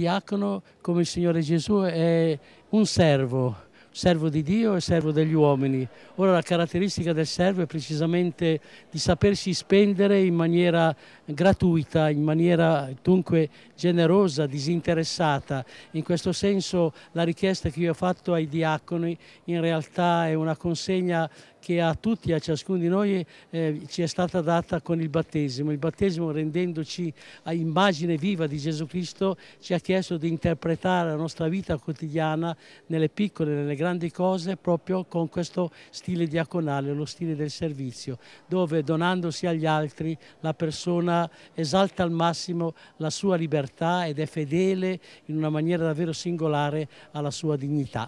diacono come il Signore Gesù è un servo servo di Dio e servo degli uomini. Ora la caratteristica del servo è precisamente di sapersi spendere in maniera gratuita, in maniera dunque generosa, disinteressata. In questo senso la richiesta che io ho fatto ai diaconi in realtà è una consegna che a tutti, a ciascuno di noi eh, ci è stata data con il battesimo. Il battesimo rendendoci a immagine viva di Gesù Cristo ci ha chiesto di interpretare la nostra vita quotidiana nelle piccole, nelle grandi grandi cose proprio con questo stile diaconale, lo stile del servizio, dove donandosi agli altri la persona esalta al massimo la sua libertà ed è fedele in una maniera davvero singolare alla sua dignità.